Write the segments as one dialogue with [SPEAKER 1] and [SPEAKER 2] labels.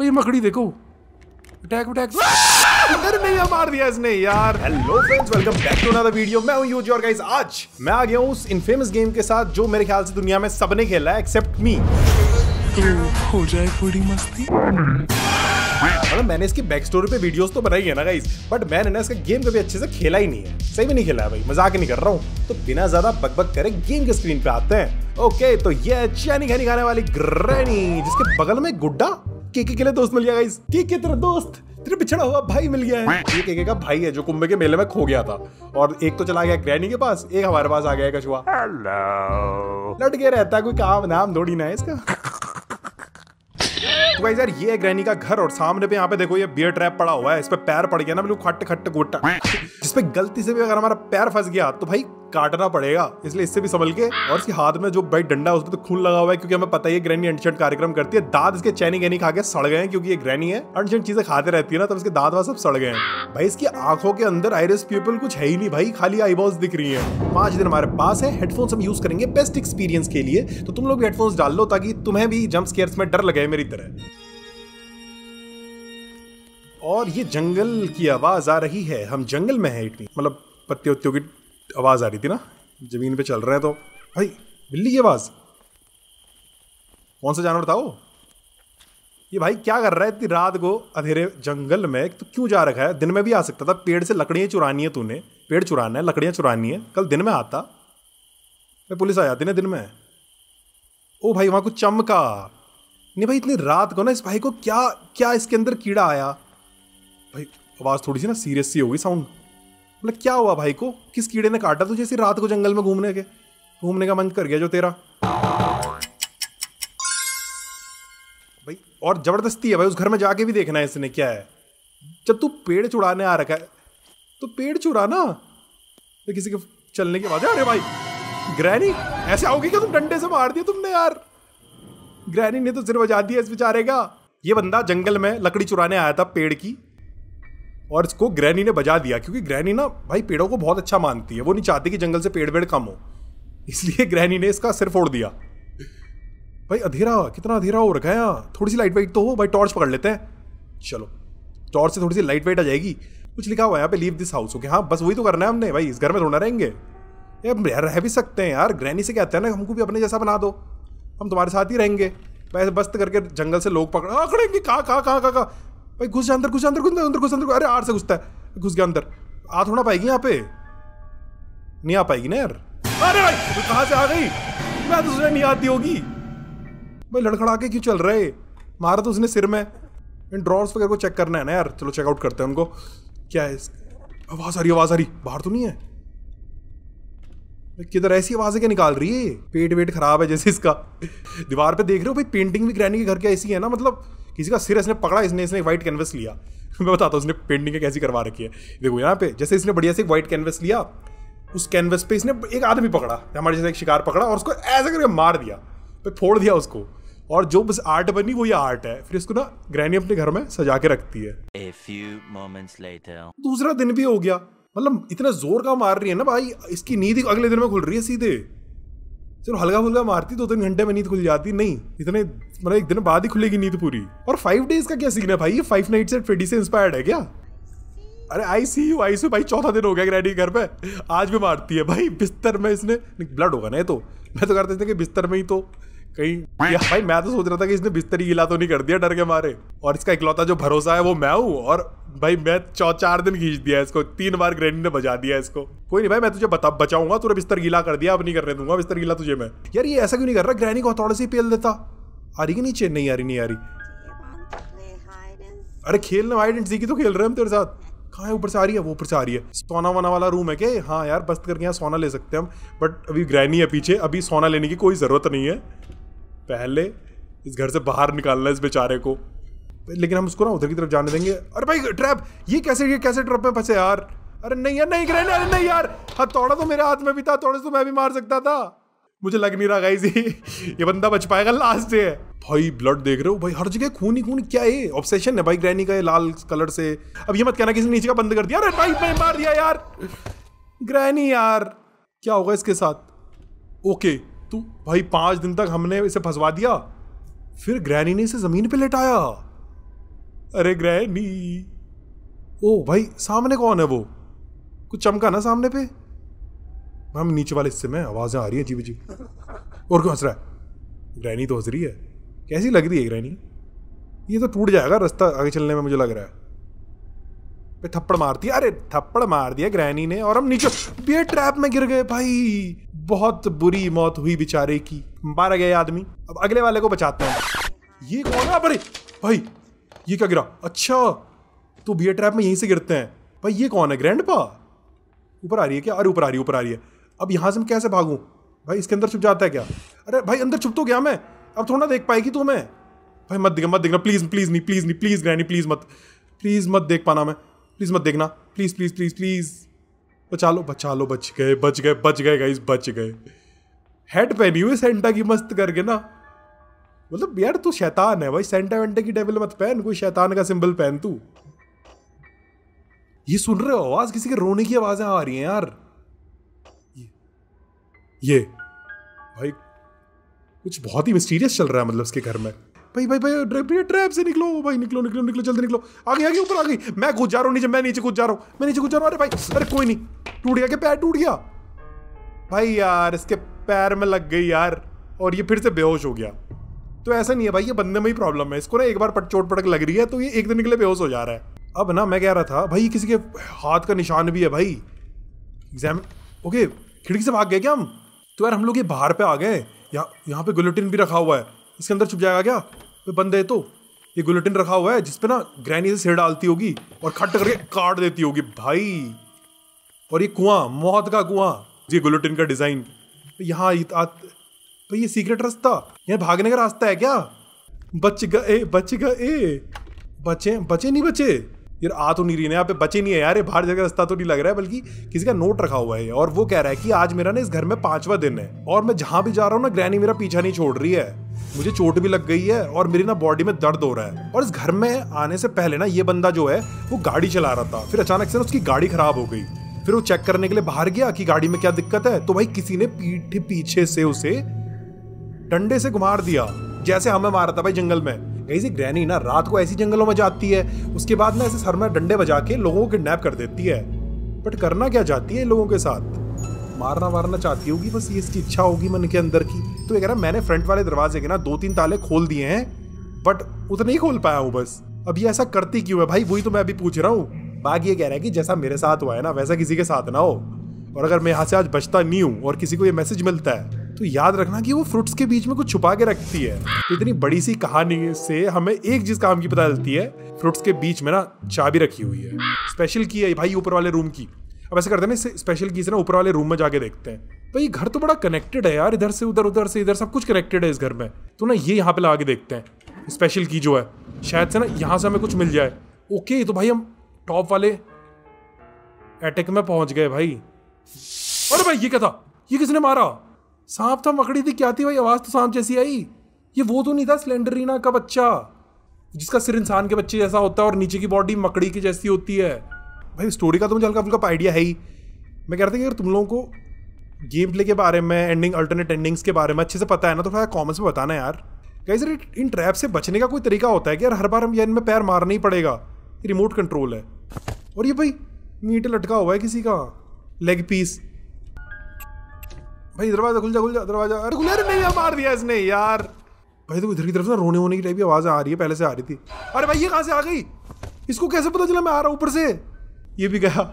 [SPEAKER 1] ये मकड़ी देखो अटैक अटैक इधर में ही मार दिया इसने यार hello friends welcome back to another video मैं हूं यूज गाइस आज मैं आ गया हूं उस इनफेमस गेम के साथ जो मेरे ख्याल से दुनिया में सबने खेला है एक्सेप्ट मी तो हो जाए थोड़ी मस्ती मतलब मैंने इसकी बैक स्टोरी पे वीडियोस तो बनाई है ना गाइस बट मैंने ना इसका गेम कभी अच्छे से खेला ही नहीं है सही में नहीं खेला है भाई मजाक नहीं कर रहा हूँ तो बिना ज्यादा बकबक करे गेम के स्क्रीन पे आते हैं ओके तो ये चैनी खाने वाली ग्रैनी जिसके बगल में गुड्डा केके के लिए दोस्त मिल गया गाइस केके तेरा दोस्त तेरे पिछड़ा हुआ भाई मिल गया है ये केके का भाई है जो कुंभ के मेले में खो गया था और एक तो चला गया ग्रैनी के पास एक हमारे पास आ गया कछुआ हेलो लट रहता है कोई काम नाम थोड़ी ना है इसका तो यार ये है ग्रैनी का घर और सामने पे यहाँ पे देखो ये बियर ट्रैप पड़ा हुआ है इस पे पैर पड़ गया ना बिल्कुल खट खट गोटा जिसपे गलती से भी अगर हमारा पैर फंस गया तो भाई काटना पड़ेगा इसलिए इससे भी संभल के और इसके हाथ में जो भाई डंडा उसमें तो खून लगा हुआ है क्योंकि हमें पता है ग्रैनी एंशेंट कार्यक्रम करती है दांत इसके चैनी गैनी खा के सड़ गए हैं क्योंकि ये ग्रैनी है एंशेंट चीजें खाते रहती है ना तब इसके दांत वाद सब सड़ गए हैं भाई इसकी आंखों के अंदर आयरस पीपल कुछ है ही नहीं भाई खाली आईबॉल्स दिख रही है पांच दिन हमारे पास है हेडफोन हम यूज करेंगे बेस्ट एक्सपीरियंस के लिए तो तुम लोग भी हेडफोन्स डाल लो ताकि तुम्हें भी जंप स्केयर्स में डर लगे मेरी तरह और ये जंगल की आवाज आ रही है हम जंगल में है मतलब पत्ते की आवाज़ आ रही थी ना ज़मीन पे चल रहे हैं तो भाई बिल्ली की आवाज़ कौन सा जानवर था वो ये भाई क्या कर रहा है इतनी रात को अंधेरे जंगल में तो क्यों जा रखा है दिन में भी आ सकता था पेड़ से लकड़ियाँ चुरानी है तूने पेड़ चुराना है लकड़ियाँ चुरानी है कल दिन में आता मैं पुलिस आ जाती ना दिन में ओ भाई वहाँ कुछ चमका नहीं भाई इतनी रात को ना इस भाई को क्या क्या इसके अंदर कीड़ा आया भाई आवाज़ थोड़ी सी ना सीरियस सी होगी साउंड बोले मतलब क्या हुआ भाई को किस कीड़े ने काटा तुझे इसी रात को जंगल में घूमने के घूमने का मन कर गया जो तेरा भाई और ज़बरदस्ती है भाई उस घर में जाके भी देखना है इसने क्या है जब तू पेड़ चुड़ाने आ रखा है तो पेड़ चुरा ना तो किसी के चलने की आवाज़ अरे भाई ग्रैनी ऐसे आओगी क्या तुम डंडे से मार दिया तुमने यार ग्रैनी ने तो सिर बजा दिया इस बेचारे का ये बंदा जंगल में लकड़ी चुराने आया था पेड़ की और इसको ग्रैनी ने बजा दिया क्योंकि ग्रैनी ना भाई पेड़ों को बहुत अच्छा मानती है वो नहीं चाहती कि जंगल से पेड़ पेड़ कम हो इसलिए ग्रैनी ने इसका सिर फोड़ दिया भाई अधेरा कितना अधेरा हो रखा है यहाँ थोड़ी सी लाइट वाइट तो हो भाई टॉर्च पकड़ लेते हैं चलो टॉर्च से थोड़ी सी लाइट वाइट आ जाएगी कुछ लिखा हुआ है यहाँ पे लीव दिस हाउस ओके हाँ बस वही तो करना है हमने भाई इस घर में थोड़ा रहेंगे ये रह भी सकते हैं यार ग्रैनी से कहते हैं ना हमको भी अपने जैसा बना दो हम तुम्हारे साथ ही रहेंगे वैसे बस्त करके जंगल से लोग पकड़ पकड़ेंगे कहाँ कहाँ कहाँ कहाँ भाई घुस अंदर घुस अंदर घुस अंदर घुस अंदर अरे आर से घुसता है घुस गया अंदर आ थोड़ा पाएगी यहाँ पे नहीं आ पाएगी ना यार अरे भाई तो कहाँ से आ गई मैं तो सोचा नहीं आती होगी भाई लड़खड़ा के क्यों चल रहे मारा तो उसने सिर में इन ड्रॉर्स वगैरह को चेक करना है ना यार चलो चेकआउट करते हैं उनको क्या है आवाज़ आ रही आवाज़ आ रही बाहर तो नहीं है किधर ऐसी आवाज़ें क्या निकाल रही है पेट वेट खराब है जैसे इसका दीवार पे देख रहे हो भाई पेंटिंग भी ग्रैनी के घर के ऐसी है ना मतलब किसी का सिर इसने पकड़ा इसने इसने वाइट कैनवस लिया मैं बताता हूँ उसने पेंटिंग कैसी करवा रखी है देखो यहाँ पे जैसे इसने बढ़िया से एक वाइट कैनवस लिया उस कैनवस पे इसने एक आदमी पकड़ा हमारे जैसे एक शिकार पकड़ा और उसको ऐसे करके मार दिया फिर तो फोड़ दिया उसको और जो बस आर्ट बनी वो ये आर्ट है फिर इसको ना ग्रैनी अपने घर में सजा के रखती है A few moments later. दूसरा दिन भी हो गया मतलब इतना जोर का मार रही है ना भाई इसकी नींद अगले दिन में खुल रही है सीधे चलो हल्का फुल्का मारती दो तो तीन घंटे में नींद खुल जाती नहीं इतने मतलब एक दिन बाद ही खुलेगी नींद पूरी और फाइव डेज का क्या सीन है भाई ये फाइव नाइट से फ्रेडी से इंस्पायर्ड है क्या अरे आई सी यू आई सी भाई चौथा दिन हो गया ग्रैडी घर पे आज भी मारती है भाई बिस्तर में इसने ब्लड होगा ना ये तो मैं तो करते थे कि बिस्तर में ही तो कहीं भाई मैं तो सोच रहा था कि इसने बिस्तरी गीला तो नहीं कर दिया डर के मारे और इसका इकलौता जो भरोसा है वो मैं हूँ और भाई मैं चौ चार दिन खींच दिया इसको तीन बार ग्रैनी ने बजा दिया इसको कोई नहीं भाई मैं तुझे बता बचाऊंगा तूने बिस्तर गीला कर दिया अब नहीं करने दूंगा बिस्तर गीला तुझे मैं यार ये ऐसा क्यों नहीं कर रहा ग्रैनी को हथौड़े से पेल देता आ रही कि नहीं चेन्नई आ रही नहीं आ रही अरे खेल ना एंड सीखी तो खेल रहे हम तेरे साथ कहाँ है ऊपर से आ रही है वो ऊपर से आ रही है सोना वाना वाला रूम है क्या हाँ यार बस्त करके यहाँ सोना ले सकते हैं हम बट अभी ग्रैनी है पीछे अभी सोना लेने की कोई ज़रूरत नहीं है पहले इस घर से बाहर निकालना है इस बेचारे को लेकिन हम उसको ना उधर की तरफ जाने देंगे अरे भाई ट्रैप ये कैसे ये कैसे ट्रैप में फंसे यार अरे नहीं यार नहीं ग्रहण अरे नहीं यार हाँ, तोड़ा तो मेरे हाथ में भी था तोड़े तो मैं भी मार सकता था मुझे लग नहीं रहा गाइस ये बंदा बच पाएगा लास्ट डे भाई ब्लड देख रहे हो भाई हर जगह खून ही खून क्या है ऑब्सेशन है भाई ग्रैनी का ये लाल कलर से अब ये मत कहना किसी नीचे का बंद कर दिया अरे भाई मैं मार दिया यार ग्रैनी यार क्या होगा इसके साथ ओके तो भाई पांच दिन तक हमने इसे फंसवा दिया फिर ग्रैनी ने इसे जमीन पे लेटाया अरे ग्रैनी ओ भाई सामने कौन है वो कुछ चमका ना सामने पे मैम नीचे वाले हिस्से में आवाज़ें आ रही हैं जी जी और क्यों हंस रहा है ग्रैनी तो हंस रही है कैसी लग रही है ग्रैनी ये तो टूट जाएगा रास्ता आगे चलने में मुझे लग रहा है पे थप्पड़ मार दिया अरे थप्पड़ मार दिया ग्रैनी ने और हम नीचे पेट ट्रैप में गिर गए भाई बहुत बुरी मौत हुई बेचारे की मारा गया आदमी अब अगले वाले को बचाते हैं ये कौन है अरे भाई ये क्या गिरा अच्छा तो बियर ट्रैप में यहीं से गिरते हैं भाई ये कौन है ग्रैंड पा ऊपर आ रही है क्या अरे ऊपर आ रही है ऊपर आ रही है अब यहाँ से मैं कैसे भागूँ भाई इसके अंदर छुप जाता है क्या अरे भाई अंदर छुप तो गया मैं अब थोड़ा देख पाएगी तू मैं भाई मत देखना मत देखना प्लीज़ प्लीज़ नहीं प्लीज़ नहीं प्लीज़ ग्रैनी प्लीज़ मत प्लीज़ मत देख पाना मैं प्लीज़ मत देखना प्लीज़ प्लीज़ प्लीज़ प्लीज़ बचा लो बचा लो बच गए बच गए बच गए गाइस बच गए हेड पहनी हुई सेंटा की मस्त करके ना मतलब यार तू शैतान है भाई सेंटा वेंटा की डेविल मत पहन कोई शैतान का सिंबल पहन तू ये सुन रहे हो आवाज किसी के रोने की आवाजें आ रही हैं यार ये, ये भाई कुछ बहुत ही मिस्टीरियस चल रहा है मतलब उसके घर में भाई भाई भाई ट्रैप भैया ट्रैप से निकलो भाई निकलो निकलो निकलो जल्दी निकलो आगे आगे ऊपर आ गई मैं कूद जा रहा हूँ नीचे मैं नीचे कूद जा रहा हूँ मैं नीचे कूद जा रहा हूँ अरे भाई अरे कोई नहीं टूट गया क्या पैर टूट गया भाई यार इसके पैर में लग गई यार और ये फिर से बेहोश हो गया तो ऐसा नहीं है भाई ये बंदे में ही प्रॉब्लम है इसको ना एक बार पट चोट पटक लग रही है तो ये एक दिन के लिए बेहोश हो जा रहा है अब ना मैं कह रहा था भाई किसी के हाथ का निशान भी है भाई एग्जाम ओके खिड़की से भाग गए क्या हम तो यार हम लोग ये बाहर पे आ गए यहाँ यहाँ पे गुलेटिन भी रखा हुआ है इसके अंदर छुप जाएगा क्या तो बंदे तो ये गुलेटिन रखा हुआ है जिसपे ना ग्रैनी से सिर डालती होगी और खट करके काट देती होगी भाई और ये कुआं मौत का कुआं ये गुलेटिन का डिजाइन तो यहाँ तो ये सीक्रेट रास्ता यह भागने का रास्ता है क्या बच गए बच गए बचे बचे नहीं बचे यार आ तो नहीं रही ना यहाँ पे बचे नहीं है यार ये बाहर जगह रास्ता तो नहीं लग रहा है बल्कि किसी का नोट रखा हुआ है और वो कह रहा है कि आज मेरा ना इस घर में पांचवा दिन है और मैं जहाँ भी जा रहा हूँ ना ग्रैनी मेरा पीछा नहीं छोड़ रही है मुझे चोट भी लग गई है और मेरी ना बॉडी में दर्द हो रहा है और इस घर में आने से पहले ना ये बंदा जो है वो गाड़ी चला रहा था फिर अचानक से ना उसकी गाड़ी खराब हो गई फिर वो चेक करने के लिए बाहर गया कि गाड़ी में क्या दिक्कत है तो भाई किसी ने पीठ पीछे से उसे डंडे से घुमार दिया जैसे हमें मारा था भाई जंगल में से ग्रैनी ना रात को ऐसी जंगलों में जाती है उसके बाद ना ऐसे सर में डंडे बजा के लोगों को किडनैप कर देती है बट करना क्या चाहती है लोगों के साथ मारना वारना चाहती होगी बस ये इसकी इच्छा होगी मन के अंदर की तो ये कह रहा मैंने फ्रंट वाले दरवाजे के ना दो तीन ताले खोल दिए हैं बट उतना ही खोल पाया हूँ बस अब ये ऐसा करती क्यों है भाई वही तो मैं अभी पूछ रहा हूँ बाकी ये कह रहा है कि जैसा मेरे साथ हुआ है ना वैसा किसी के साथ ना हो और अगर मैं यहाँ से आज बचता नहीं हूँ और किसी को ये मैसेज मिलता है तो याद रखना कि वो फ्रूट्स के बीच में कुछ छुपा के रखती है तो इतनी बड़ी सी कहानी से हमें एक चीज काम की पता चलती है फ्रूट्स के बीच में ना चाबी रखी हुई है स्पेशल की है भाई ऊपर वाले रूम की अब ऐसे करते हैं ना स्पेशल की से ना ऊपर वाले रूम में जाके देखते हैं भाई तो घर तो बड़ा कनेक्टेड है यार इधर से उधर उधर से इधर सब कुछ कनेक्टेड है इस घर में तो ना ये यहाँ पे लगा के देखते हैं स्पेशल की जो है शायद से ना यहाँ से हमें कुछ मिल जाए ओके तो भाई हम टॉप वाले अटैक में पहुंच गए भाई अरे भाई ये क्या था ये किसने मारा सांप था मकड़ी थी क्या थी भाई आवाज़ तो सांप जैसी आई ये वो तो नहीं था सिलेंडरीना का बच्चा जिसका सिर इंसान के बच्चे जैसा होता है और नीचे की बॉडी मकड़ी की जैसी होती है भाई स्टोरी का तो मुझे हल्का फुल्का आइडिया है ही मैं कह रहा था कि अगर तुम लोगों को गेम प्ले के बारे में एंडिंग अल्टरनेट एंडिंग्स के बारे में अच्छे से पता है ना तो थोड़ा कॉमेंट्स में बताना यार सर इन ट्रैप से बचने का कोई तरीका होता है कि यार हर बार हम यार इनमें पैर मारना ही पड़ेगा रिमोट कंट्रोल है और ये भाई मीट लटका हुआ है किसी का लेग पीस भाई दरवाजा खुल जा खुल जा दरवाजा अरे खुल अरे नहीं मार दिया इसने यार भाई देखो इधर की तरफ ना रोने होने की टाइप की आवाज़ आ रही है पहले से आ रही थी अरे भाई ये कहाँ से आ गई इसको कैसे पता चला मैं आ रहा हूँ ऊपर से ये भी गया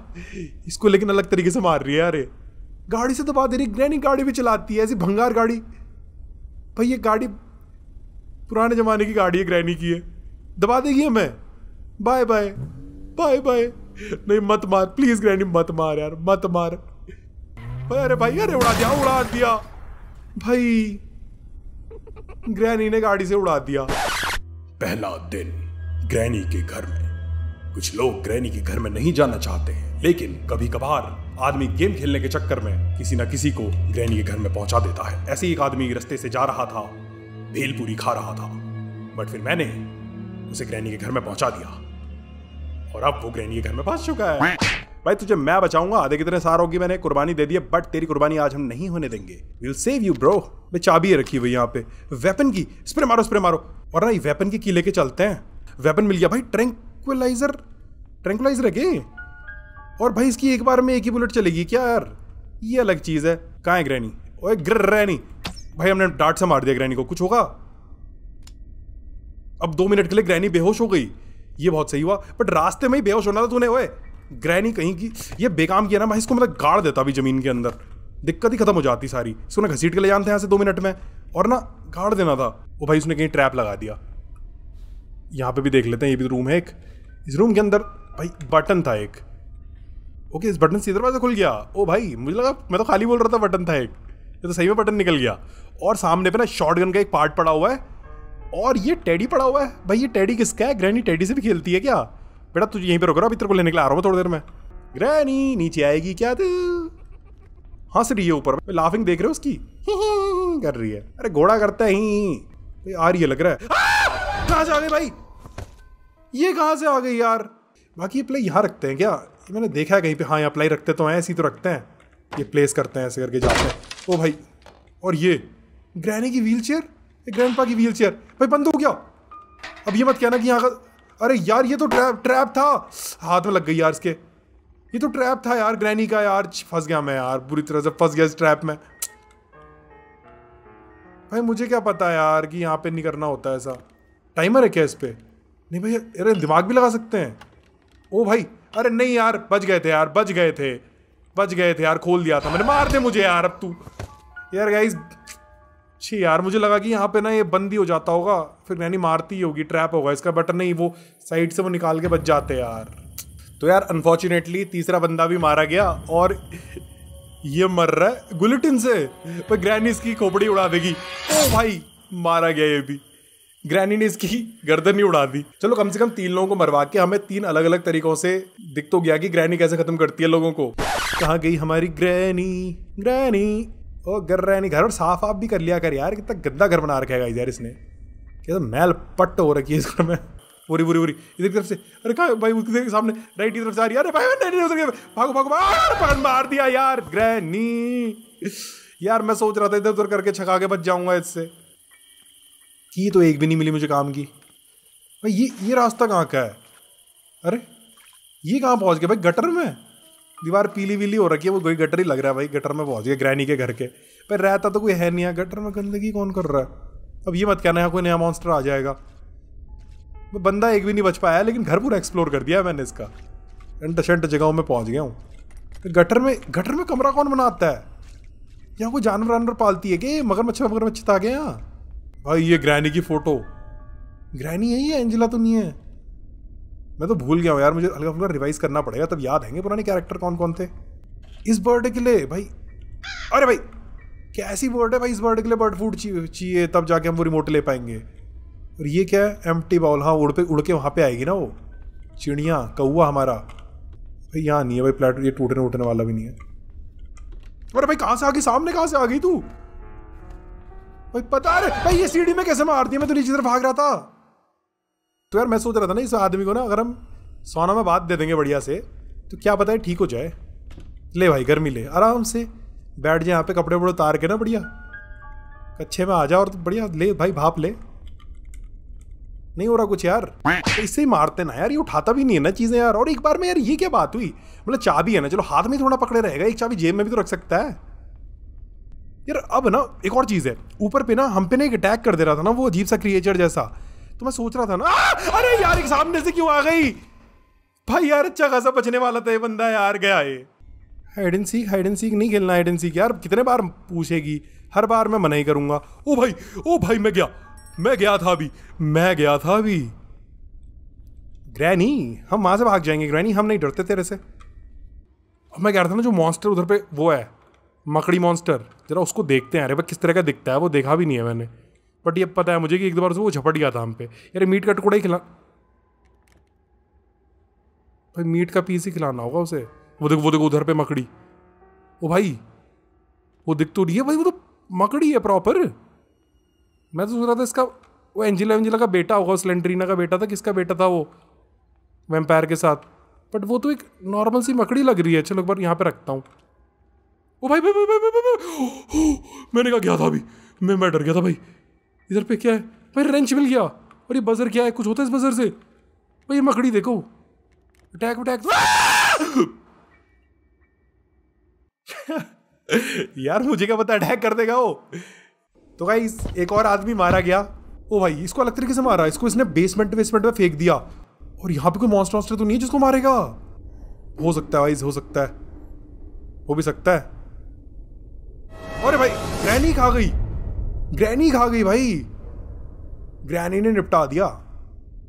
[SPEAKER 1] इसको लेकिन अलग तरीके से मार रही है अरे गाड़ी से दबा तो दे रही ग्रैनी गाड़ी भी चलाती है ऐसी भंगार गाड़ी भाई ये गाड़ी पुराने ज़माने की गाड़ी है ग्रैनी की है दबा देगी हमें बाय बाय बाय बाय नहीं मत मार प्लीज़ ग्रैनी मत मार यार मत मार अरे भाई अरे उड़ा दिया उड़ा दिया भाई ग्रैनी ने गाड़ी से उड़ा दिया पहला दिन ग्रैनी के घर में कुछ लोग ग्रैनी के घर में नहीं जाना चाहते हैं लेकिन कभी कभार आदमी गेम खेलने के चक्कर में किसी ना किसी को ग्रैनी के घर में पहुंचा देता है ऐसे ही एक आदमी रास्ते से जा रहा था भेलपूरी खा रहा था बट फिर मैंने उसे ग्रैनी के घर में पहुंचा दिया और अब वो ग्रैनी के घर में पहुंच चुका है भाई तुझे मैं बचाऊंगा आधे कितने सार होगी मैंने कुर्बानी दे दी है बट तेरी कुर्बानी आज हम नहीं होने देंगे विल सेव यू ब्रो मैं चाबी रखी हुई यहाँ पे वेपन की स्प्रे मारो स्प्रे मारो और ना ये वेपन की की लेके चलते हैं वेपन मिल गया भाई ट्रैंक्विलाइजर ट्रैंक्विलाइजर है और भाई इसकी एक बार में एक ही बुलेट चलेगी क्या यार ये अलग चीज़ है कहाँ है ग्रैनी ओए ग्रैनी भाई हमने डांट से मार दिया ग्रैनी को कुछ होगा अब दो मिनट के लिए ग्रैनी बेहोश हो गई ये बहुत सही हुआ बट रास्ते में ही बेहोश होना था तूने ओए ग्रहणी कहीं की ये बेकाम किया ना भाई इसको मतलब गाड़ देता अभी ज़मीन के अंदर दिक्कत ही खत्म हो जाती सारी इसको ना घसीट के ले जानते हैं यहाँ से दो मिनट में और ना गाड़ देना था वो भाई उसने कहीं ट्रैप लगा दिया यहाँ पे भी देख लेते हैं ये भी रूम है एक इस रूम के अंदर भाई बटन था एक ओके इस बटन से दरवाजा खुल गया ओ भाई मुझे लगा मैं तो खाली बोल रहा था बटन था एक ये तो सही में बटन निकल गया और सामने पे ना गन का एक पार्ट पड़ा हुआ है और ये टेडी पड़ा हुआ है भाई ये टेडी किसका है ग्रैनी टेडी से भी खेलती है क्या बेटा तुझे यहीं पर रोक रहा अभी तेरे को लेने के लिए आ रहा हूँ थोड़ी देर में ग्रैनी नीचे आएगी क्या तू हाँ सर ये ऊपर लाफिंग देख रहे हो उसकी कर रही है अरे घोड़ा करता है ही आ रही है लग रहा है कहाँ से आ गए भाई ये कहाँ से आ गई यार बाकी ये प्ले यहाँ रखते हैं क्या मैंने देखा है कहीं पे हाँ यहाँ प्लाई रखते तो हैं ऐसी तो रखते हैं ये प्लेस करते हैं ऐसे करके जाते हैं ओ भाई और ये ग्रैनी की व्हील चेयर ग्रैंड की व्हील चेयर भाई बंद हो गया अब ये मत कहना कि यहाँ का अरे यार ये तो ट्रैप ट्रैप था हाथ में लग गई यार इसके ये तो ट्रैप था यार ग्रैनी का यार फंस गया मैं यार बुरी तरह से फंस गया इस ट्रैप में भाई मुझे क्या पता यार कि यहाँ पे नहीं करना होता ऐसा टाइमर है क्या इस पर नहीं भाई अरे दिमाग भी लगा सकते हैं ओ भाई अरे नहीं यार बच गए थे यार बच गए थे बच गए थे यार खोल दिया था मैंने मार दे मुझे यार अब तू यार गाइज छी यार मुझे लगा कि यहाँ पे ना ये बंद ही हो जाता होगा फिर नैनी मारती होगी ट्रैप होगा इसका बटन नहीं वो साइड से वो निकाल के बच जाते यार तो यार अनफॉर्चुनेटली तीसरा बंदा भी मारा गया और ये मर रहा है गुलेटिन से पर ग्रैनी इसकी खोपड़ी उड़ा देगी ओ भाई मारा गया ये भी ग्रैनी ने इसकी गर्दन ही उड़ा दी चलो कम से कम तीन लोगों को मरवा के हमें तीन अलग अलग तरीकों से दिख तो गया कि ग्रैनी कैसे खत्म करती है लोगों को कहा गई हमारी ग्रैनी ग्रैनी वो गिर रहा है नहीं घर और साफ आप भी कर लिया कर यार कितना गंदा घर बना रखेगा यार इसने कहते तो मैल पट्ट हो रखी है इस घर में बुरी बुरी बुरी इधर की तरफ से अरे कहा भाई उसके सामने राइट की तरफ से आ रही है अरे भाई नहीं नहीं उधर भागो भागो भाग मार दिया यार ग्रैनी यार मैं सोच रहा था इधर उधर करके छका के बच जाऊंगा इससे की तो एक भी नहीं मिली मुझे काम की भाई ये ये रास्ता कहाँ का है अरे ये कहाँ पहुँच गया भाई गटर में दीवार पीली वीली हो रखी है वो कोई गटर ही लग रहा है भाई गटर में पहुंच गया ग्रैनी के घर के पर रहता तो कोई है नहीं है गटर में गंदगी कौन कर रहा है अब ये मत कहना है कोई नया मॉन्स्टर आ जाएगा बंदा एक भी नहीं बच पाया लेकिन घर पूरा एक्सप्लोर कर दिया मैंने इसका एंड शंट जगहों में पहुंच गया हूँ गटर में गटर में कमरा कौन बनाता है यहाँ कोई जानवर वानवर पालती है कि मगर मगरमच्छ आ गए यहाँ भाई ये ग्रैनी की फोटो ग्रैनी यही है एंजिला तो नहीं है मैं तो भूल गया हूँ यार मुझे हल्का फुल्का रिवाइज करना पड़ेगा तब याद आएंगे पुराने कैरेक्टर कौन कौन थे इस बर्थडे के लिए भाई अरे भाई कैसी बर्ड है भाई इस बर्ड के लिए बर्ड फूड चाहिए तब जाके हम वो रिमोट ले पाएंगे और ये क्या है एम टी बाउल हाँ उड़ पे उड़ के वहाँ पे आएगी ना वो चिड़िया कौआ हमारा भाई यहाँ नहीं है भाई प्लेट ये टूटने उठने वाला भी नहीं है अरे भाई कहाँ से आ गई सामने कहाँ से आ गई तू भाई पता अरे भाई ये सीढ़ी में कैसे मारती है मैं तो नीचे तरफ भाग रहा था तो यार मैं सोच रहा था ना इस आदमी को ना अगर हम सोना में बात दे देंगे बढ़िया से तो क्या पता है ठीक हो जाए ले भाई गर्मी ले आराम से बैठ जाए यहाँ पे कपड़े वपड़े उतार के ना बढ़िया कच्छे में आ जा और तो बढ़िया ले भाई भाप ले नहीं हो रहा कुछ यार तो इससे ही मारते ना यार ये उठाता भी नहीं है ना चीज़ें यार और एक बार में यार ये क्या बात हुई मतलब चाबी है ना चलो हाथ में थोड़ा पकड़े रहेगा एक चाबी जेब में भी तो रख सकता है यार अब ना एक और चीज़ है ऊपर पे ना हम पे ना एक अटैक कर दे रहा था ना वो अजीब सा क्रिएचर जैसा तो मैं सोच रहा था ना अरे यार एक सामने से क्यों आ गई भाई यार अच्छा खासा बचने वाला था तो ये बंदा यार गया ये hide and seek hide and seek नहीं खेलना हाइड एंड सीख यार कितने बार पूछेगी हर बार मैं मना ही करूंगा ओ भाई ओ भाई मैं गया मैं गया था अभी मैं गया था अभी ग्रैनी हम वहां से भाग जाएंगे ग्रैनी हम नहीं डरते तेरे से अब मैं कह रहा था ना जो मॉन्स्टर उधर पे वो है मकड़ी मॉन्स्टर ज़रा उसको देखते हैं अरे भाई किस तरह का दिखता है वो देखा भी नहीं है मैंने बट ये पता है मुझे कि एक दो बार वो झपट गया था हम पे यार मीट का टुकड़ा ही खिला भाई मीट का पीस ही खिलाना होगा उसे वो देखो वो देखो उधर पे मकड़ी ओ भाई वो दिख तो रही है भाई वो तो मकड़ी है प्रॉपर मैं तो सोच रहा था इसका वो एंजिला एंजिला का बेटा होगा उस का बेटा था किसका बेटा था वो वेम्पायर के साथ बट वो तो एक नॉर्मल सी मकड़ी लग रही है चलो एक बार यहाँ पे रखता हूँ ओ भाई भाई भाई भाई भाई, भाई, भाई, भाई, भाई, भाई, भाई, भाई मैंने कहा गया था अभी मैं मैं डर गया था भाई इधर पे क्या है भाई रेंच मिल गया और ये बजर क्या है कुछ होता है इस बजर से भाई ये मकड़ी देखो अटैक अटैक यार मुझे क्या पता अटैक कर देगा वो तो भाई एक और आदमी मारा गया ओ भाई इसको अलग तरीके से मारा इसको इसने बेसमेंट बेसमेंट में फेंक दिया और यहाँ पे कोई मॉन्स्टर वॉन्स्टर तो नहीं है जिसको मारेगा हो सकता है भाई हो सकता है हो भी सकता है अरे भाई ग्रैनी खा गई ग्रैनी खा गई भाई ग्रैनी ने निपटा दिया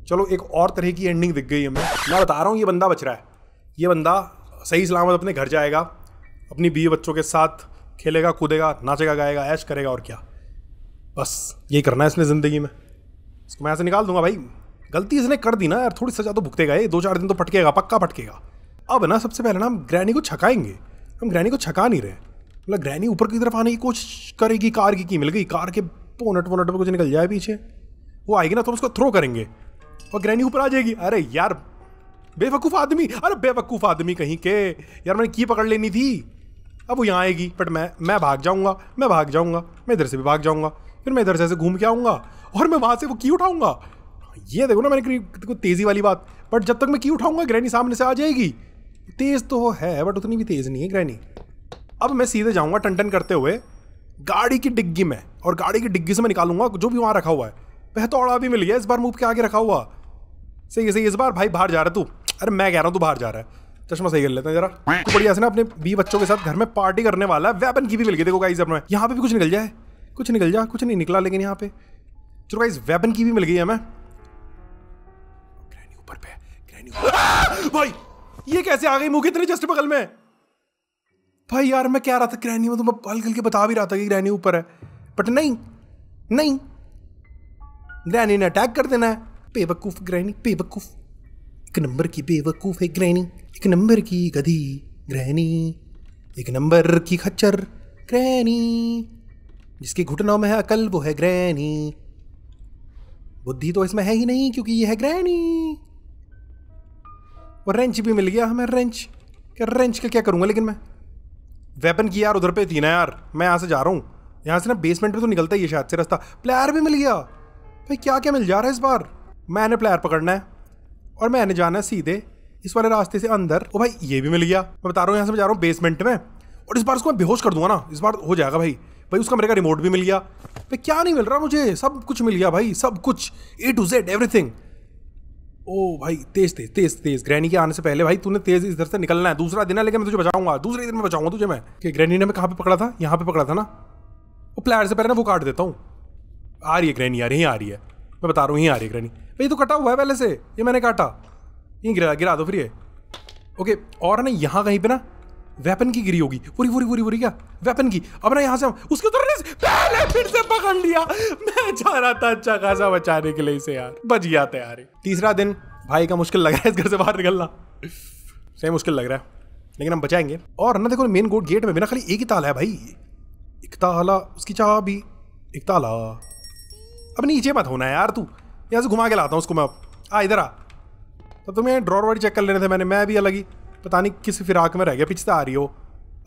[SPEAKER 1] चलो एक और तरह की एंडिंग दिख गई हमें मैं बता रहा हूँ ये बंदा बच रहा है ये बंदा सही सलामत अपने घर जाएगा अपनी बीवी बच्चों के साथ खेलेगा कूदेगा नाचेगा गाएगा ऐश करेगा और क्या बस यही करना है इसने ज़िंदगी में इसको मैं ऐसे निकाल दूंगा भाई गलती इसने कर दी ना यार थोड़ी सजा तो भुगतेगा ये दो चार दिन तो पटकेगा पक्का पटकेगा अब ना सबसे पहले ना हम ग्रैनी को छकाएंगे हम ग्रैनी को छका नहीं रहे मतलब ग्रैनी ऊपर की तरफ आने की कोशिश करेगी कार की की मिल गई कार के पोनट वोनट पर कुछ निकल जाए पीछे वो आएगी ना तो उसको थ्रो करेंगे और ग्रैनी ऊपर आ जाएगी अरे यार बेवकूफ़ आदमी अरे बेवकूफ़ आदमी कहीं के यार मैंने की पकड़ लेनी थी अब वो यहाँ आएगी बट मैं मैं भाग जाऊँगा मैं भाग जाऊँगा मैं इधर से भी भाग जाऊँगा फिर मैं इधर से ऐसे घूम के आऊँगा और मैं वहाँ से वो की उठाऊँगा ये देखो ना मैंने कोई तेज़ी वाली बात बट जब तक मैं की उठाऊँगा ग्रैनी सामने से आ जाएगी तेज़ तो है बट उतनी भी तेज़ नहीं है ग्रैनी अब मैं सीधे जाऊँगा टन टन करते हुए गाड़ी की डिग्गी में और गाड़ी की डिग्गी से मैं निकालूंगा जो भी वहाँ रखा हुआ है तोड़ा भी मिल गया इस बार मुँह के आगे रखा हुआ सही है सही इस बार भाई बाहर जा रहा तू अरे मैं कह रहा हूँ तू बाहर जा रहा है चश्मा सही कर लेते हैं जरा तो बढ़िया से ना अपने बी बच्चों के साथ घर में पार्टी करने वाला है वेपन की भी मिल गई देखो गाइस अपने यहाँ पे भी कुछ निकल जाए कुछ निकल जाए कुछ नहीं निकला लेकिन यहाँ पे चलो गाइस वेपन की भी मिल गई हमें ऊपर पे भाई ये कैसे आ गई मुंह के जस्ट बगल में भाई यार मैं कह रहा था ग्रहणी में तो मैं हल्के के बता भी रहा था कि ग्रहणी ऊपर है बट नहीं नहीं ग्रहणी ने अटैक कर देना है बेवकूफ ग्रहणी बेवकूफ एक नंबर की बेवकूफ है ग्रहणी एक नंबर की गधी ग्रहणी एक नंबर की खच्चर ग्रहणी जिसके घुटनों में है अकल वो है ग्रहणी बुद्धि तो इसमें है ही नहीं क्योंकि ये है ग्रहणी और रेंच भी मिल गया हमें रेंच क्या रेंच का क्या करूंगा लेकिन मैं वेपन की यार उधर पे थी ना यार मैं यहाँ से जा रहा हूँ यहाँ से ना बेसमेंट में तो निकलता ही है शायद से रास्ता प्लेयर भी मिल गया भाई क्या क्या मिल जा रहा है इस बार मैंने प्लेयर पकड़ना है और मैंने जाना है सीधे इस वाले रास्ते से अंदर ओ भाई ये भी मिल गया मैं बता रहा हूँ यहाँ से मैं जा रहा हूँ बेसमेंट में और इस बार उसको मैं बेहोश कर दूंगा ना इस बार हो जाएगा भाई भाई उसका मेरे का रिमोट भी मिल गया भाई क्या नहीं मिल रहा मुझे सब कुछ मिल गया भाई सब कुछ ए टू जेड एवरीथिंग ओ भाई तेज तेज तेज तेज ग्रैनी के आने से पहले भाई तूने तेज इधर से निकलना है दूसरा दिन है लेकिन मैं तुझे बचाऊंगा दूसरे दिन में बचाऊंगा तुझे मैं कि ग्रैनी ने मैं कहाँ पे पकड़ा था यहाँ पे पकड़ा था ना वो प्लेयर से पहले ना वो काट देता हूँ आ रही है ग्रैनी आ रही आ रही है मैं बता रहा हूँ यहीं आ रही है ग्रैनी भाई तो कटा हुआ है पहले से ये मैंने काटा यहीं गिरा गिरा दो फिर ये ओके और ना यहाँ कहीं पर ना वेपन की गिरी होगी पूरी पूरी पूरी पूरी क्या वेपन की अब ना यहाँ से उसके तो पहले फिर से पकड़ लिया मैं जा रहा था अच्छा खासा बचाने के लिए इसे यार बच गया था यार तीसरा दिन भाई का मुश्किल लग रहा है इस घर से बाहर निकलना सही मुश्किल लग रहा है लेकिन हम बचाएंगे और ना देखो मेन गोट गेट में बिना खाली एक ही ताला है भाई एक ताला उसकी चाह भी एक ताला अब नीचे मत होना है यार तू यहाँ से घुमा के लाता हूँ उसको मैं अब आ इधर आ तो तुम्हें ड्रॉर वाड़ी चेक कर लेने थे मैंने मैं भी अलग ही पता नहीं किस फिराक में रह गया पीछे आ रही हो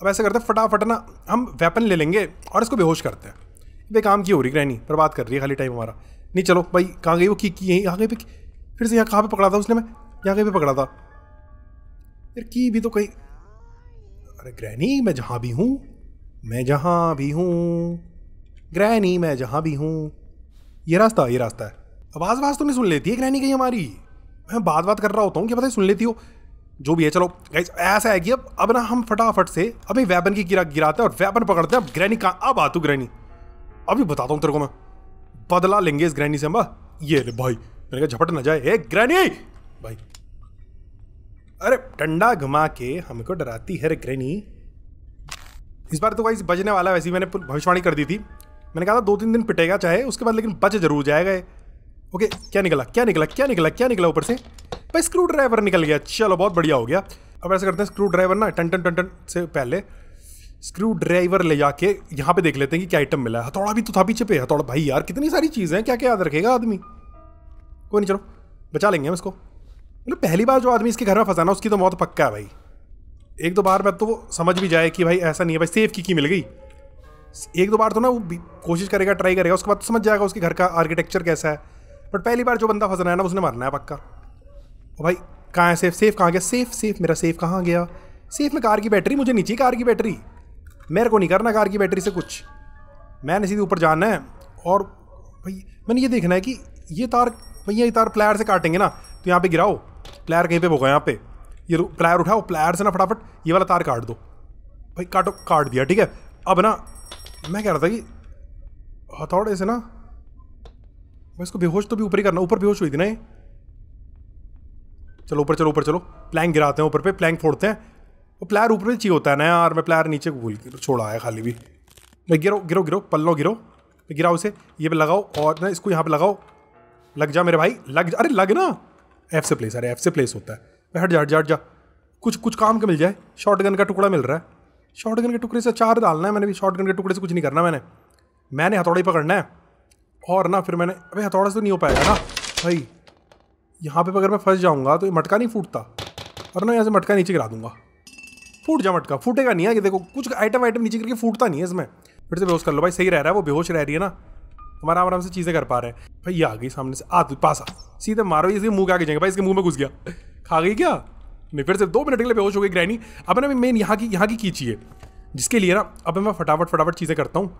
[SPEAKER 1] अब ऐसा करते हैं फटाफट ना हम वेपन ले लेंगे और इसको बेहोश करते हैं भाई काम की हो रही ग्रहणी पर बात कर रही है खाली टाइम हमारा नहीं चलो भाई कहाँ गई वो की की यहीं यहाँ गई पे फिर से यहाँ कहाँ पे पकड़ा था उसने मैं यहाँ कहीं पे पकड़ा था यार की भी तो कहीं अरे ग्रहणी मैं जहाँ भी हूँ मैं जहाँ भी हूँ ग्रहणी मैं जहाँ भी हूँ ये रास्ता ये रास्ता है आवाज़ आवाज़ तो नहीं सुन लेती है ग्रहणी कहीं हमारी मैं बात बात कर रहा होता हूँ क्या पता सुन लेती हो जो भी है चलो गाइस ऐसा है कि अब अब ना हम फटाफट से अभी वेपन की गिरा गिराते हैं और वेपन पकड़ते हैं अब ग्रैनी कहाँ अब आ तू ग्रैनी अभी बताता हूँ तेरे को मैं बदला लेंगे इस ग्रैनी से हम हाँ। ये ले भाई मैंने कहा झपट ना जाए ए ग्रैनी भाई अरे डंडा घुमा के हमको डराती है रे ग्रैनी इस बार तो भाई बजने वाला वैसे ही मैंने भविष्यवाणी कर दी थी मैंने कहा था दो तीन दिन पिटेगा चाहे उसके बाद लेकिन बच जरूर जाएगा ओके क्या निकला क्या निकला क्या निकला क्या निकला ऊपर से भाई स्क्रू ड्राइवर निकल गया चलो बहुत बढ़िया हो गया अब ऐसा करते हैं स्क्रू ड्राइवर ना टन टन टन टन से पहले स्क्रू ड्राइवर ले जाके यहाँ पे देख लेते हैं कि क्या आइटम मिला है हथौड़ा भी तो था पीछे पे हथौड़ा भाई यार कितनी सारी चीज़ें हैं क्या क्या याद रखेगा आदमी कोई नहीं चलो बचा लेंगे हम इसको मतलब पहली बार जो आदमी इसके घर में फंसाना उसकी तो मौत पक्का है भाई एक दो बार में तो समझ भी जाए कि भाई ऐसा नहीं है भाई सेफ की की मिल गई एक दो बार तो ना वो कोशिश करेगा ट्राई करेगा उसके बाद तो समझ जाएगा उसके घर का आर्किटेक्चर कैसा है बट पहली बार जो बंदा फंसना है ना उसने मरना है पक्का और भाई कहाँ है सेफ सेफ कहाँ गया सेफ सेफ मेरा सेफ कहाँ गया सेफ में कार की बैटरी मुझे नीचे कार की बैटरी मेरे को नहीं करना कार की बैटरी से कुछ मैंने सीधे ऊपर जाना है और भाई मैंने ये देखना है कि ये तार भैया ये तार प्लायर से काटेंगे ना तो यहाँ पे गिराओ प्लायर कहीं पे भोगा यहाँ पे ये प्लायर उठाओ प्लायर से ना फटाफट ये वाला तार काट दो भाई काटो काट दिया ठीक है अब ना मैं कह रहा था कि हथौड़े से ना मैं इसको बेहोश तो भी ऊपर ही करना ऊपर बेहोश हुई थी ना ये चलो ऊपर चलो ऊपर चलो प्लैंग गिराते हैं ऊपर पे प्लैंग फोड़ते हैं वो प्लायर ऊपर ही चाहिए होता है ना यार मैं प्लायर नीचे भूल छोड़ा है खाली भी मैं गिरो गिरो गिरो पल्लो गिरो गिराओ उसे ये पे लगाओ और ना इसको यहाँ पे लगाओ लग जा मेरे भाई लग जा अरे लग ना एफ से प्लेस अरे एफ से प्लेस होता है हट जा हट जा हट जा कुछ कुछ काम के मिल जाए शॉर्ट गन का टुकड़ा मिल रहा है शॉर्ट गन के टुकड़े से चार डालना है मैंने भी शॉर्ट गन के टुकड़े से कुछ नहीं करना मैंने मैंने हथौड़ी पकड़ना है और ना फिर मैंने अबे हथौड़ा से तो नहीं हो पाएगा ना भाई यहाँ पे अगर मैं फंस जाऊँगा तो ये मटका नहीं फूटता और ना यहाँ से मटका नीचे गिरा दूंगा फूट जा मटका फूटेगा नहीं है ये देखो कुछ आइटम आइटम नीचे करके फूटता नहीं है इसमें फिर से बेहोश कर लो भाई सही रह रहा है वो बेहोश रह रही है ना हमारा आराम से चीज़ें कर पा रहे हैं भाई ये आ गई सामने से आ तू पास आ सीधे मारो इसके मुँह के आगे जाएंगे भाई इसके मुंह में घुस गया खा गई क्या नहीं फिर से दो मिनट के लिए बेहोश हो गई ग्रैनी अब ना मेन यहाँ की यहाँ की खींची है जिसके लिए ना अब मैं फटाफट फटाफट चीज़ें करता हूँ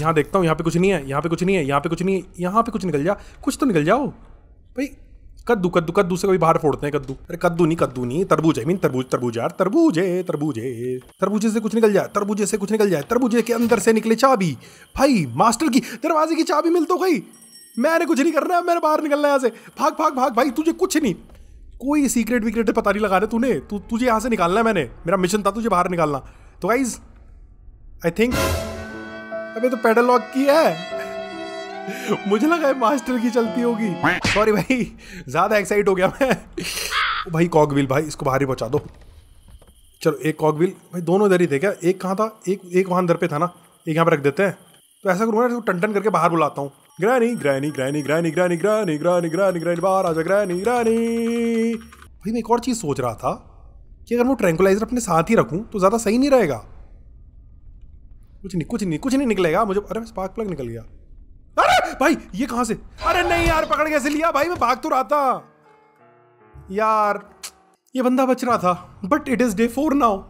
[SPEAKER 1] यहाँ देखता हूँ यहाँ पे कुछ नहीं है यहाँ पे कुछ नहीं है यहाँ पे कुछ नहीं है यहाँ पे कुछ निकल जा कुछ तो निकल जाओ भाई कद्दू कद्दू कद्दू से कभी बाहर फोड़ते हैं कद्दू अरे कद्दू नहीं कद्दू नहीं तरबूज है मीन तरबूज तरबूज यार तरबूज है तरबूज है तरबूजे से कुछ निकल जाए तरबूजे से कुछ निकल जाए तरबूजे के अंदर से निकले चाबी भाई मास्टर की दरवाजे की चाबी मिल तो गई मैंने कुछ नहीं करना है मैंने बाहर निकलना है यहाँ से भाग भाग भाग भाई तुझे कुछ नहीं कोई सीक्रेट विक्रेट पता नहीं लगा रहे तूने तू तुझे यहाँ से निकालना है मैंने मेरा मिशन था तुझे बाहर निकालना तो गाइज आई थिंक अबे तो पेडल लॉक की है मुझे लगा है मास्टर की चलती होगी सॉरी भाई ज्यादा एक्साइट हो गया मैं भाई कॉकविल भाई इसको बाहर ही पहुंचा दो चलो एक कॉकविल भाई दोनों इधर ही थे क्या एक कहाँ था एक एक वहां अंदर पे था ना एक यहाँ पे रख देते हैं तो ऐसा करूँगा ना टन टन करके बाहर बुलाता हूँ granny granny granny granny granny granny granny granny granny बाहर आ जा ग्रैनी ग्रैनी भाई मैं एक और चीज़ सोच रहा था कि अगर वो ट्रैंकुलाइजर अपने साथ ही रखूँ तो ज़्यादा सही नहीं रहेगा कुछ नहीं कुछ नहीं कुछ नहीं निकलेगा मुझे अरे स्पार्क प्लग निकल गया अरे भाई ये कहां से अरे नहीं यार पकड़ कैसे लिया भाई मैं भाग तो रहा था यार ये बंदा बच रहा था but it is day four now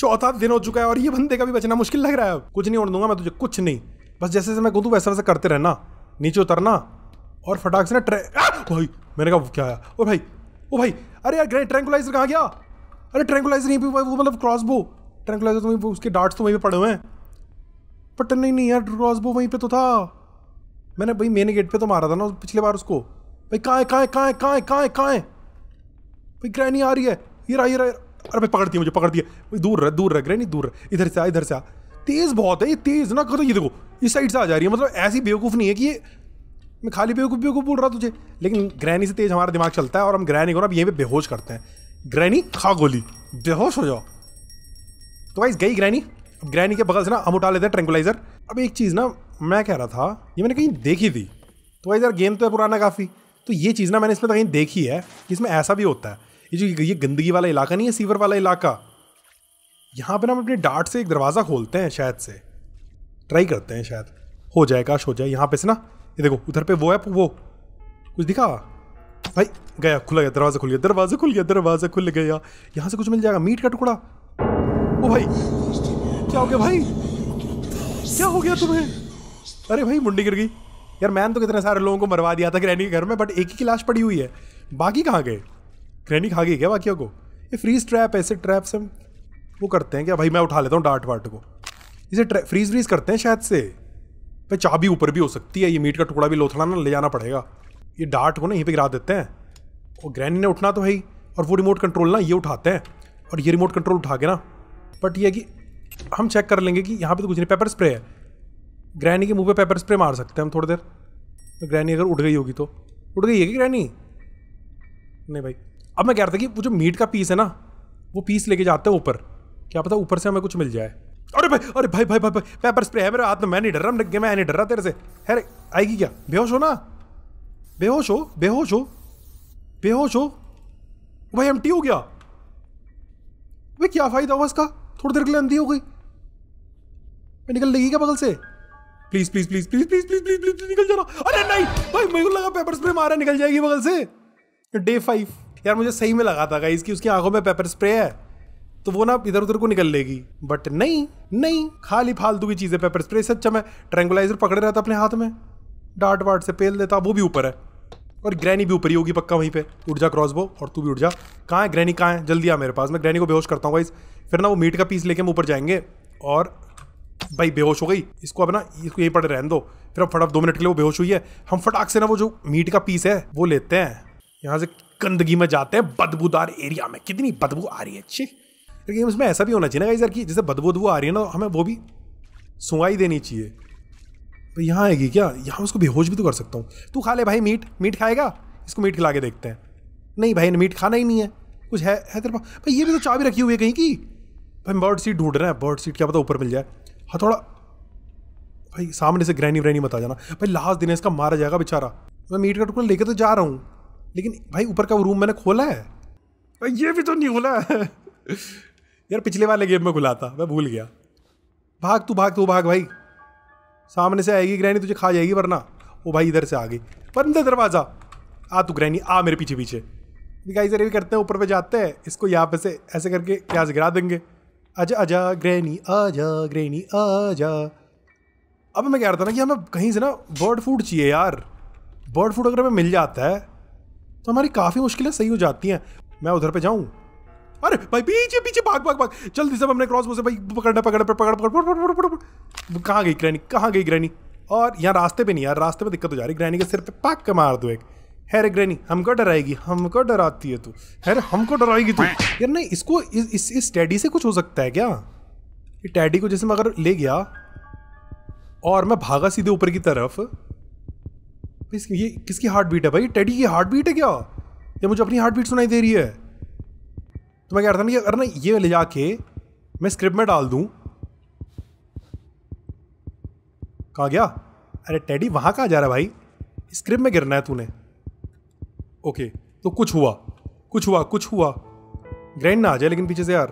[SPEAKER 1] चौथा दिन हो चुका है और ये बंदे का भी बचना मुश्किल लग रहा है कुछ नहीं उड़ दूंगा मैं तुझे कुछ नहीं बस जैसे जैसे मैं कूदूँ वैसे वैसे करते रहना नीचे उतरना और फटाक से ना ट्रे भाई मैंने कहा क्या आया ओ भाई ओ भाई अरे यार ग्रेट ट्रैंकुलाइजर कहाँ गया अरे ट्रैंकुलाइजर नहीं वो मतलब क्रॉस बो ट्रैंकुलाइजर तो वहीं उसके डार्ट्स तो वहीं पे पड़े हुए हैं पटन नहीं नहीं यार ड्रॉसबो वहीं पे तो था मैंने भाई मेन गेट पे तो मारा था ना पिछले बार उसको भाई कहाँ है कहाँ है कहाँ है कहाँ है कहाँ है कहाँ है भाई ग्रैनी आ रही है ये रहा ये रहा अरे भाई पकड़ती है मुझे पकड़ दिया भाई दूर रह दूर रह ग्रैनी दूर रह इधर से आ इधर से आ तेज़ बहुत है ये तेज़ ना करो ये देखो इस साइड से आ जा रही है मतलब ऐसी बेवकूफ़ नहीं है कि ये मैं खाली बेवकूफ़ बेवकूफ़ बोल रहा तुझे लेकिन ग्रैनी से तेज़ हमारा दिमाग चलता है और हम ग्रैनी को ना अब यहीं पर बेहोश करते हैं ग्रैनी खा गोली बेहोश हो जाओ तो भाई गई ग्रैनी ग्रैनी के बगल से ना हम उठा लेते हैं ट्रेंकुलाइजर अब एक चीज़ ना मैं कह रहा था ये मैंने कहीं देखी थी तो भाई यार गेम तो है पुराना काफ़ी तो ये चीज़ ना मैंने इसमें तो कहीं देखी है कि इसमें ऐसा भी होता है ये जो ये गंदगी वाला इलाका नहीं है सीवर वाला इलाका यहाँ पर ना हम अपने डाट से एक दरवाज़ा खोलते हैं शायद से ट्राई करते हैं शायद हो जाए काश हो जाए यहाँ पे से ना ये देखो उधर पे वो है वो कुछ दिखा भाई गया खुला गया दरवाज़ा खुल गया दरवाज़ा खुल गया दरवाज़ा खुल गया यहाँ से कुछ मिल जाएगा मीट का टुकड़ा ओ भाई क्या हो गया भाई क्या हो गया तुम्हें अरे भाई मुंडी गिर गई यार मैंने तो कितने सारे लोगों को मरवा दिया था ग्रैनी के घर में बट एक ही की लाश पड़ी हुई है बाकी कहाँ गए ग्रैनी खा गई क्या बाकियों को ये फ्रीज ट्रैप ऐसे ट्रैप से वो करते हैं क्या भाई मैं उठा लेता हूँ डांट वाट को इसे फ्रीज व्रीज करते हैं शायद से भाई चाबी ऊपर भी हो सकती है ये मीट का टुकड़ा भी लोथड़ा ना ले जाना पड़ेगा ये डांट को ना यहीं पर गिरा देते हैं और ग्रैनी ने उठना तो भाई और वो रिमोट कंट्रोल ना ये उठाते हैं और ये रिमोट कंट्रोल उठा के ना बट ये कि हम चेक कर लेंगे कि यहाँ पे तो कुछ नहीं पेपर स्प्रे है ग्रैनी के मुंह पे पेपर स्प्रे मार सकते हैं हम थोड़ी देर तो ग्रैनी अगर उठ गई होगी तो उठ गई है कि ग्रैनी नहीं भाई अब मैं कह रहा था कि वो जो मीट का पीस है ना वो पीस लेके जाते हैं ऊपर क्या पता ऊपर से हमें कुछ मिल जाए अरे भाई अरे भाई भाई भाई, भाई पेपर स्प्रे है मेरे हाथ में मैं नहीं डर रहा मैं नहीं डर रहा तेरे से अरे आएगी क्या बेहोश हो ना बेहोश हो बेहोश हो बेहोश हो भाई एम हो गया भाई क्या फ़ायदा हुआ इसका थोड़ी देर के लिए अंधी हो गई मैं निकल लेगी क्या बगल से please please please please please please please please निकल जा रहा अरे नहीं भाई मेरे को लगा पेपर स्प्रे मारा निकल जाएगी बगल से डे फाइव यार मुझे सही में लगा था गाई इसकी उसकी आंखों में पेपर स्प्रे है तो वो ना इधर उधर को निकल लेगी बट नहीं नहीं खाली फालतू की चीज़ें पेपर स्प्रे सच्चा मैं ट्रैंगुलाइजर पकड़े रहता अपने हाथ में डांट वाट से पेल देता वो भी ऊपर है और ग्रैनी भी ऊपर ही होगी पक्का वहीं पे उठ जा बो और तू भी उठ जा कहाँ है ग्रैनी कहाँ है जल्दी आ मेरे पास मैं ग्रैनी को बेहोश करता हूँ गाइज़ फिर ना वो मीट का पीस लेके हम ऊपर जाएंगे और भाई बेहोश हो गई इसको अब ना इसको यहीं पर रहने दो फिर अब फटाफट दो मिनट के लिए वो बेहोश हुई है हम फटाक से ना वो जो मीट का पीस है वो लेते हैं यहाँ से गंदगी में जाते हैं बदबूदार एरिया में कितनी बदबू आ रही है अच्छी लेकिन उसमें ऐसा भी होना चाहिए ना सर कि जैसे बदबू बदबू आ रही है ना हमें वो भी सुंगाई देनी चाहिए भाई यहाँ आएगी क्या यहाँ उसको बेहोश भी तो कर सकता हूँ तू खा ले भाई मीट मीट खाएगा इसको मीट खिला के देखते हैं नहीं भाई मीट खाना ही नहीं है कुछ है है तेरे पास भाई ये भी तो चाबी रखी हुई है कहीं की भाई बर्ड सीट ढूंढ रहे हैं बर्ड सीट क्या पता ऊपर मिल जाए हाँ थोड़ा भाई सामने से ग्रैनी व्रैनी मत आ जाना भाई लास्ट दिन इसका मारा जाएगा बेचारा मैं मीट का टुकड़ा लेके तो जा रहा हूँ लेकिन भाई ऊपर का रूम मैंने खोला है भाई ये भी तो नहीं खोला है यार पिछले वाले गेम में खुला था मैं भूल गया भाग तू भाग तू भाग भाई सामने से आएगी ग्रैनी तुझे खा जाएगी वरना वो भाई इधर से आ गई बंद दरवाज़ा आ तू ग्रैनी आ मेरे पीछे पीछे गाइस अरे भी करते हैं ऊपर पे जाते हैं इसको यहाँ पे से ऐसे करके क्या गिरा देंगे आजा आजा ग्रैनी आजा ग्रैनी आजा अब मैं कह रहा था ना कि हमें कहीं से ना बर्ड फूड चाहिए यार बर्ड फूड अगर हमें मिल जाता है तो हमारी काफ़ी मुश्किलें सही हो जाती हैं मैं उधर पे जाऊं अरे भाई पीछे पीछे भाग भाग भाग जल्दी सब हमने क्रॉस मुझे भाई पकड़ना पकड़ पकड़ पकड़ पकड़ पकड़ कहाँ गई ग्रैनी कहाँ गई ग्रैनी और यहाँ रास्ते पे नहीं यार रास्ते में दिक्कत हो जा रही ग्रैनी के सिर पे पाक के मार दो एक अरे ग्रैनी हमको डराएगी हमको डराती है तू अरे हमको डराएगी तू यार नहीं इसको इस, इस टैडी से कुछ हो सकता है क्या ये टैडी को जैसे मैं अगर ले गया और मैं भागा सीधे ऊपर की तरफ इसकी ये किसकी हार्ट बीट है भाई टैडी की हार्ट बीट है क्या ये मुझे अपनी हार्ट बीट सुनाई दे रही है तो मैं कह रहा था ना कि अगर ना ये ले जाके मैं स्क्रिप्ट में डाल दूँ कहाँ गया अरे टैडी वहाँ कहाँ जा रहा है भाई स्क्रिप्ट में गिरना है तूने ओके तो कुछ हुआ कुछ हुआ कुछ हुआ ग्रैंड ना आ जाए लेकिन पीछे से यार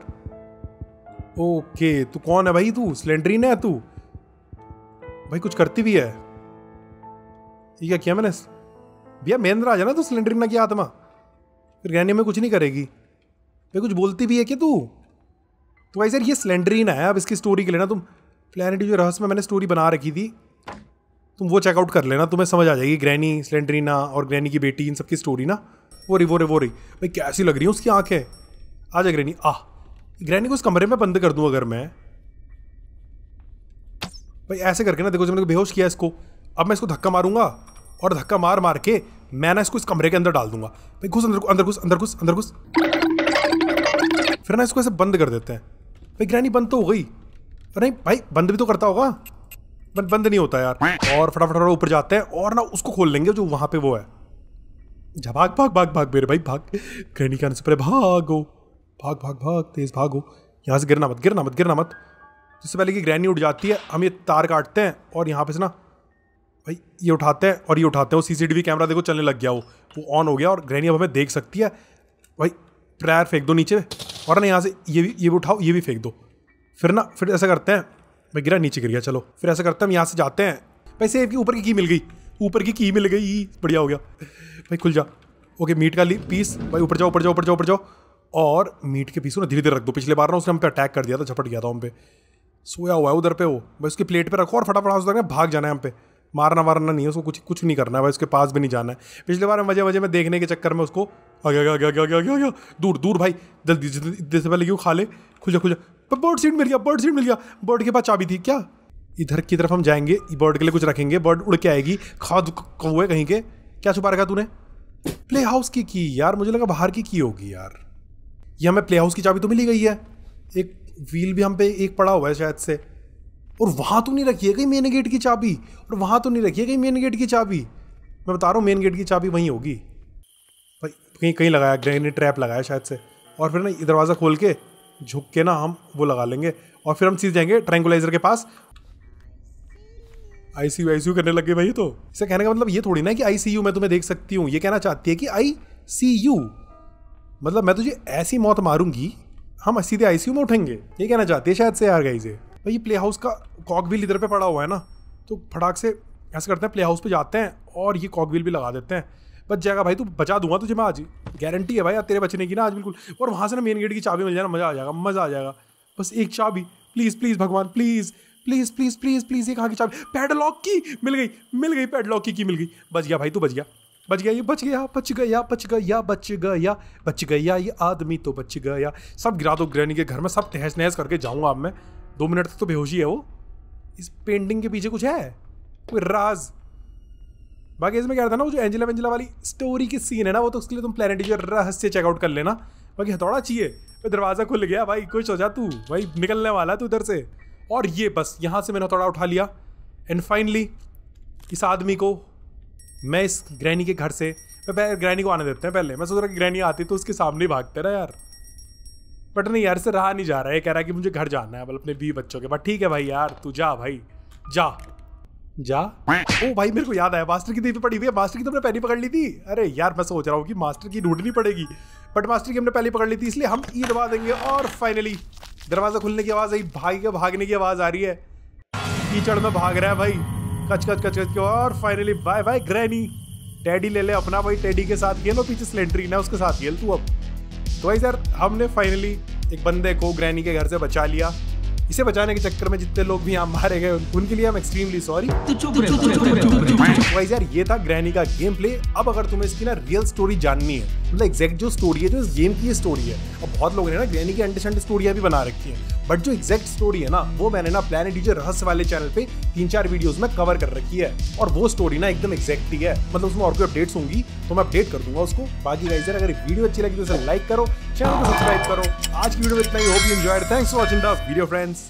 [SPEAKER 1] ओके तू कौन है भाई तू सिलेंडरीन है तू भाई कुछ करती भी है ये क्या किया मैंने भैया महेंद्र आ जाना तू ना की आत्मा फिर ग्रैंड में कुछ नहीं करेगी भाई कुछ बोलती भी है क्या तू तो भाई सर ये सिलेंडरीन है अब इसकी स्टोरी के लिए ना तुम प्लानिटी जो रहस्य में मैंने स्टोरी बना रखी थी तुम वो चेकआउट कर लेना तुम्हें समझ आ जाएगी ग्रैनी स्लेंड्रीना और ग्रैनी की बेटी इन सबकी स्टोरी ना वो रही वो रही वो रही भाई कैसी लग रही है उसकी आँखें आ जाए ग्रैनी आह ग्रैनी को उस कमरे में बंद कर दूँ अगर मैं भाई ऐसे करके ना देखो जब मैंने बेहोश किया इसको अब मैं इसको धक्का मारूंगा और धक्का मार मार के मैं ना इसको इस कमरे के अंदर डाल दूंगा भाई घुस अंदर अंदर घुस अंदर घुस अंदर घुस फिर ना इसको ऐसे बंद कर देते हैं भाई ग्रैनी बंद तो हो गई नहीं भाई बंद भी तो करता होगा बंद बंद नहीं होता यार और फटाफट फटाफट ऊपर जाते हैं और ना उसको खोल लेंगे जो वहाँ पे वो है जा भाग भाग भाग भाग मेरे भाई भाग ग्रहणी के आने से पहले भागो भाग भाग भाग तेज भागो यहाँ से गिरना मत गिरना मत गिरना मत जिससे पहले कि ग्रैनी उठ जाती है हम ये तार काटते हैं और यहाँ पे से ना भाई ये उठाते हैं और ये उठाते हैं वो सीसीटीवी कैमरा देखो चलने लग गया वो वो ऑन हो गया और ग्रैनी अब हमें देख सकती है भाई ट्रायर फेंक दो नीचे और ना यहाँ से ये भी ये भी उठाओ ये भी फेंक दो फिर ना फिर ऐसा करते हैं मैं गिरा नीचे गिर गया चलो फिर ऐसा करता हम यहाँ से जाते हैं भाई सेब की ऊपर की की मिल गई ऊपर की की मिल गई बढ़िया हो गया भाई खुल जा ओके मीट का ली पीस भाई ऊपर जाओ ऊपर जाओ ऊपर जाओ ऊपर जाओ और मीट के पीस ना धीरे धीरे रख दो पिछले बार ना उसने हम पे अटैक कर दिया था झपट गया था हम पे सोया हुआ है उधर पे वो भाई उसकी प्लेट पे रखो और फटाफट उधर भाग जाना है हम पे मारना वारना नहीं है उसको कुछ कुछ नहीं करना है भाई उसके पास भी नहीं जाना है पिछले बार वजह वजह में देखने के चक्कर में उसको आगे आगे आगे आगे आगे आगे दूर दूर भाई जल्दी जल्दी से पहले क्यों खा ले खुल जा खुल जा बर्ड सीट मिल गया बर्ड सीट मिल गया बर्ड के पास चाबी थी क्या इधर की तरफ हम जाएंगे बर्ड के लिए कुछ रखेंगे बर्ड उड़ के आएगी खाद कौए कहीं के क्या छुपा रखा तूने प्ले हाउस की की यार मुझे लगा बाहर की की होगी यार ये हमें प्ले हाउस की चाबी तो मिली गई है एक व्हील भी हम पे एक पड़ा हुआ है शायद से और वहाँ तो नहीं रखी है कहीं मेन गेट की चाबी और वहाँ तो नहीं रखी है कहीं मेन गेट की चाबी मैं बता रहा हूँ मेन गेट की चाबी वहीं होगी भाई कहीं कहीं लगाया ग्रेनेड ट्रैप लगाया शायद से और फिर ना दरवाज़ा खोल के झुक के ना हम वो लगा लेंगे और फिर हम सीधे जाएंगे ट्रैंगुलाइजर के पास आई सी यू आई सी करने लगे भाई तो इसे कहने का मतलब ये थोड़ी ना कि आई सी यू मैं तुम्हें देख सकती हूँ ये कहना चाहती है कि आई सी यू मतलब मैं तुझे ऐसी मौत मारूंगी हम सीधे आई में उठेंगे ये कहना चाहती है शायद से यार से भाई प्ले हाउस का कॉक व्हील इधर पे पड़ा हुआ है ना तो फटाक से ऐसे करते हैं प्ले हाउस पे जाते हैं और ये कॉकविल भी लगा देते हैं बच जाएगा भाई तू बचा दूंगा तुझे मैं आज गारंटी है भाई तेरे बचने की ना आज बिल्कुल और वहाँ से ना मेन गेट की चाबी मिल जाए ना मज़ा आ जाएगा मज़ा आ जाएगा बस एक चाबी प्लीज़ प्लीज़ भगवान please please please please please एक आगे चाबी पैडलॉक की मिल गई मिल गई पैडलॉक की की मिल गई बच गया भाई तू बच गया बच गया ये बच गया बच गया बच गया बच गया बच गया ये आदमी तो बच गया सब गिरा दो ग्रहणी के घर में सब तहस नहस करके जाऊंगा अब मैं दो मिनट तक तो बेहोशी है वो इस पेंटिंग के पीछे कुछ है कोई राज बाकी इसमें क्या था ना वो जो एंजिला वेंजिला वाली स्टोरी की सीन है ना वो तो उसके लिए तुम जो रहस्य चेकआउट कर लेना बाकी हथौड़ा चाहिए तो दरवाज़ा खुल गया भाई कुछ हो जा तू भाई निकलने वाला तू उधर से और ये बस यहाँ से मैंने हथौड़ा उठा लिया एंड फाइनली इस आदमी को मैं इस ग्रैनी के घर से मैं ग्रैनी को आने देते हैं पहले मैं सोच रहा कि ग्रैनी आती तो उसके सामने ही भागते ना यार बट नहीं यार से रहा नहीं जा रहा है कह रहा है कि मुझे घर जाना है अपने बीवी बच्चों के बाद ठीक है भाई यार तू जा भाई जा जा ओ भाई मेरे को याद आया मास्टर की दीपी पड़ी हुई है मास्टर की तुमने तो पहली पकड़ ली थी अरे यार मैं सोच रहा हूँ कि मास्टर की ढूंढनी पड़ेगी बट मास्टर की हमने पहली पकड़ ली थी इसलिए हम ई दबा देंगे और फाइनली दरवाजा खुलने की आवाज़ आई भाई के भागने की आवाज़ आ रही है कीचड़ में भाग रहा है भाई कच कच कच कच के और finally bye bye granny teddy ले ले अपना भाई टैडी के साथ खेलो पीछे सिलेंडरी ना उसके साथ खेल तू अब तो भाई सर हमने फाइनली एक बंदे को ग्रैनी के घर से बचा लिया इसे बचाने के चक्कर में जितने लोग भी यहाँ मारे गए उनके लिए हम एक्सट्रीमली सॉरी यार ये था ग्रैनी का गेम प्ले अब अगर तुम्हें इसकी ना रियल स्टोरी जाननी है मतलब एग्जैक्ट जो स्टोरी है जो इस गेम की स्टोरी है अब बहुत लोगों ने ना ग्रैनी की अंडरस्टैंड स्टोरिया भी बना रखी है बट जो एग्जैक्ट स्टोरी है ना वो मैंने ना प्लान डीजे रहस्य वाले चैनल पे तीन चार वीडियोस में कवर कर रखी है और वो स्टोरी ना एकदम एग्जैक्ट ही है मतलब उसमें और कोई अपडेट्स होंगी तो मैं अपडेट कर दूंगा उसको बाकी गाइजर अगर वीडियो अच्छी लगी तो उसे लाइक करो चैनल को सब्सक्राइब करो आज की वीडियो में इतना ही hope you enjoy thanks for watching the video friends